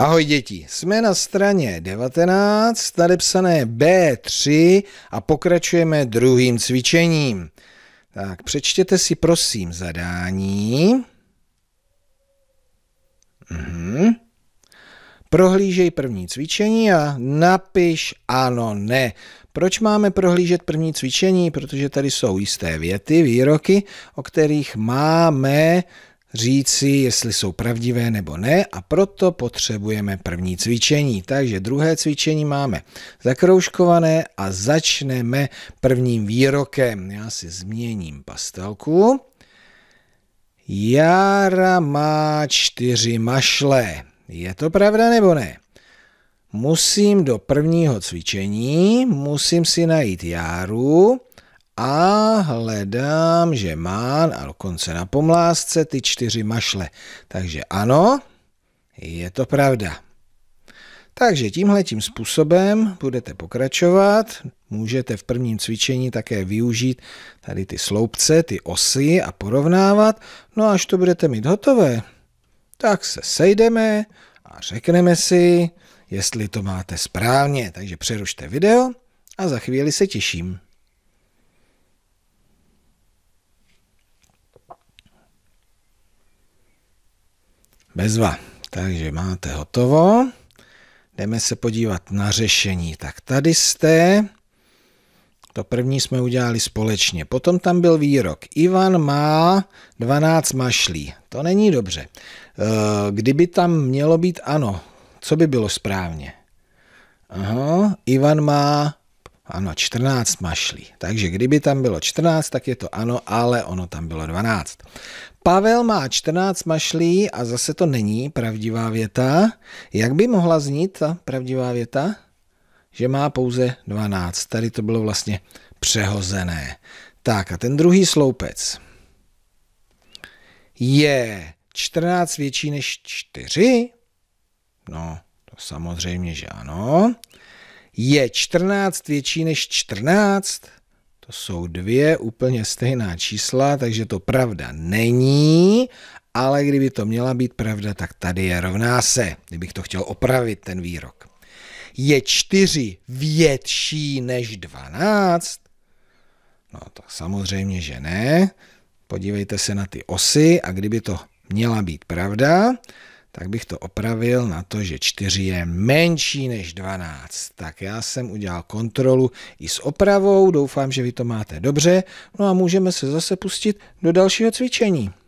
Ahoj děti, jsme na straně 19, tady psané B3 a pokračujeme druhým cvičením. Tak, přečtěte si prosím zadání. Mhm. Prohlížej první cvičení a napiš ano, ne. Proč máme prohlížet první cvičení? Protože tady jsou jisté věty, výroky, o kterých máme říci, jestli jsou pravdivé nebo ne a proto potřebujeme první cvičení. Takže druhé cvičení máme zakroužkované a začneme prvním výrokem. Já si změním pastelku. Jara má čtyři mašle. Je to pravda nebo ne? Musím do prvního cvičení, musím si najít járu, a hledám, že mám, a dokonce na pomlásce, ty čtyři mašle. Takže ano, je to pravda. Takže tím způsobem budete pokračovat. Můžete v prvním cvičení také využít tady ty sloupce, ty osy a porovnávat. No až to budete mít hotové, tak se sejdeme a řekneme si, jestli to máte správně. Takže přerušte video a za chvíli se těším. Bezva. Takže máte hotovo. Jdeme se podívat na řešení. Tak tady jste. To první jsme udělali společně. Potom tam byl výrok. Ivan má 12 mašlí. To není dobře. Eh, kdyby tam mělo být ano, co by bylo správně? Aha, Ivan má ano, 14 mašlí. Takže kdyby tam bylo 14, tak je to ano, ale ono tam bylo 12. Pavel má 14 mašlí a zase to není pravdivá věta. Jak by mohla znít ta pravdivá věta? Že má pouze 12. Tady to bylo vlastně přehozené. Tak a ten druhý sloupec je 14 větší než 4? No, to samozřejmě, že ano. Je 14 větší než 14? To jsou dvě úplně stejná čísla, takže to pravda není, ale kdyby to měla být pravda, tak tady je rovná se, kdybych to chtěl opravit, ten výrok. Je čtyři větší než dvanáct? No tak samozřejmě, že ne. Podívejte se na ty osy a kdyby to měla být pravda, tak bych to opravil na to, že 4 je menší než 12. Tak já jsem udělal kontrolu i s opravou, doufám, že vy to máte dobře. No a můžeme se zase pustit do dalšího cvičení.